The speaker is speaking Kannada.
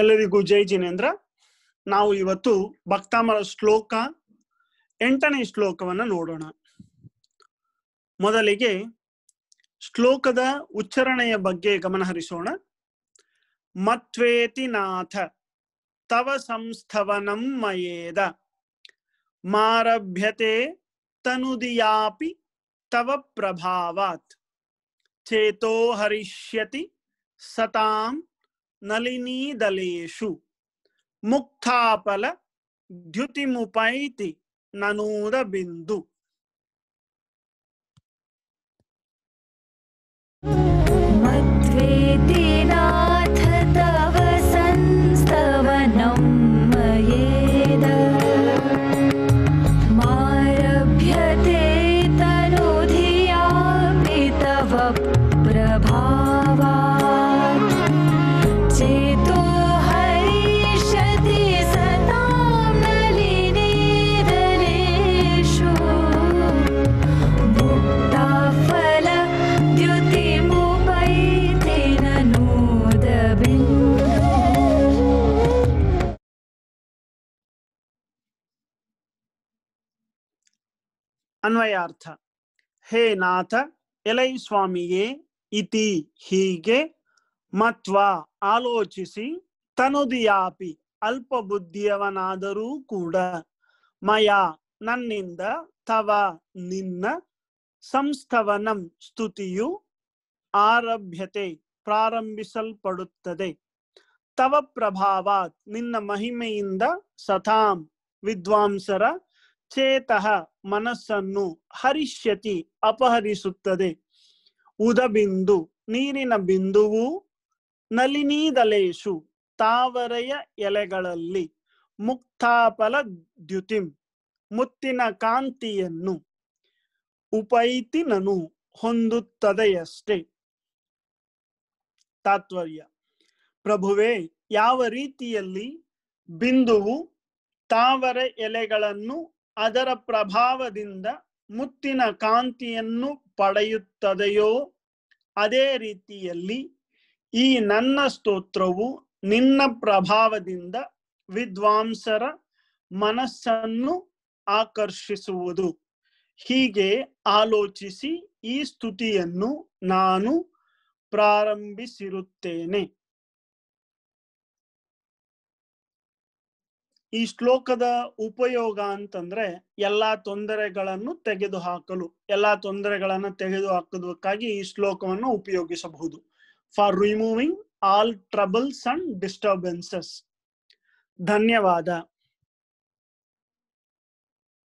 ಎಲ್ಲರಿಗೂ ಜೈ ಜಿನೇಂದ್ರ ನಾವು ಇವತ್ತು ಭಕ್ತಾಮರ ಶ್ಲೋಕ ಎಂಟನೇ ಶ್ಲೋಕವನ್ನ ನೋಡೋಣ ಮೊದಲಿಗೆ ಶ್ಲೋಕದ ಉಚ್ಚರಣೆಯ ಬಗ್ಗೆ ಗಮನಹರಿಸೋಣ ಮತ್ವೇತಿ ನಾಥ ತವ ಸಂಸ್ಥವನಂ ಮಯೇದ ಮಾರಭ್ಯತೆ ತನುದಿಯಾಪಿ ತವ ಪ್ರಭಾವಾತ್ ಚೇತೋ ಹರಿಷ್ಯತಿ ಸತಾಂ ನಲಿನೀದಲೇಶು ಮುಕ್ತಾಪಲ ದ್ಯುತಿಮುಪೈತಿ ನನೂರಬಿಂದು. ಬಿಂದು ಅನ್ವಯಾರ್ಥ ಹೇ ನಾಥ ಎಲೈ ಸ್ವಾಮಿಯೇ ಇತಿ ಹೀಗೆ ಮತ್ವ ಆಲೋಚಿಸಿ ತನುದಿಯಾಪಿ ಅಲ್ಪ ಬುದ್ಧಿಯವನಾದರೂ ಕೂಡ ಮಯ ನನ್ನಿಂದ ತವ ನಿನ್ನ ಸಂಸ್ಥವನಂ ಸ್ತುತಿಯು ಆರಭ್ಯತೆ ಪ್ರಾರಂಭಿಸಲ್ಪಡುತ್ತದೆ ತವ ಪ್ರಭಾವಾತ್ ನಿನ್ನ ಮಹಿಮೆಯಿಂದ ಸತಾಂ ವಿದ್ವಾಂಸರ ಚೇತಃ ಮನಸ್ಸನ್ನು ಹರಿಷ್ಯತಿ ಅಪಹರಿಸುತ್ತದೆ ಉದ ಬಿಂದು ನೀರಿನ ಬಿಂದುವು ನಲಿನೀದಲೇಶು ತಾವರೆಯ ಎಲೆಗಳಲ್ಲಿ ಮುಕ್ತಾಪಲ ದ್ಯುತಿಂ ಮುತ್ತಿನ ಕಾಂತಿಯನ್ನು ಉಪೈತಿನನು ಹೊಂದುತ್ತದೆಯಷ್ಟೇ ತಾತ್ಪರ್ಯ ಪ್ರಭುವೇ ಯಾವ ರೀತಿಯಲ್ಲಿ ಬಿಂದುವು ತಾವರೆ ಎಲೆಗಳನ್ನು ಅದರ ಪ್ರಭಾವದಿಂದ ಮುತ್ತಿನ ಕಾಂತಿಯನ್ನು ಪಡೆಯುತ್ತದೆಯೋ ಅದೇ ರೀತಿಯಲ್ಲಿ ಈ ನನ್ನ ಸ್ತೋತ್ರವು ನಿನ್ನ ಪ್ರಭಾವದಿಂದ ವಿದ್ವಾಂಸರ ಮನಸ್ಸನ್ನು ಆಕರ್ಷಿಸುವುದು ಹೀಗೆ ಆಲೋಚಿಸಿ ಈ ಸ್ತುತಿಯನ್ನು ನಾನು ಪ್ರಾರಂಭಿಸಿರುತ್ತೇನೆ ಈ ಶ್ಲೋಕದ ಉಪಯೋಗ ಅಂತಂದ್ರೆ ಎಲ್ಲಾ ತೊಂದರೆಗಳನ್ನು ತೆಗೆದು ಹಾಕಲು ಎಲ್ಲಾ ತೊಂದರೆಗಳನ್ನು ತೆಗೆದು ಹಾಕೋದಕ್ಕಾಗಿ ಈ ಶ್ಲೋಕವನ್ನು ಉಪಯೋಗಿಸಬಹುದು for removing all troubles and disturbances ಧನ್ಯವಾದ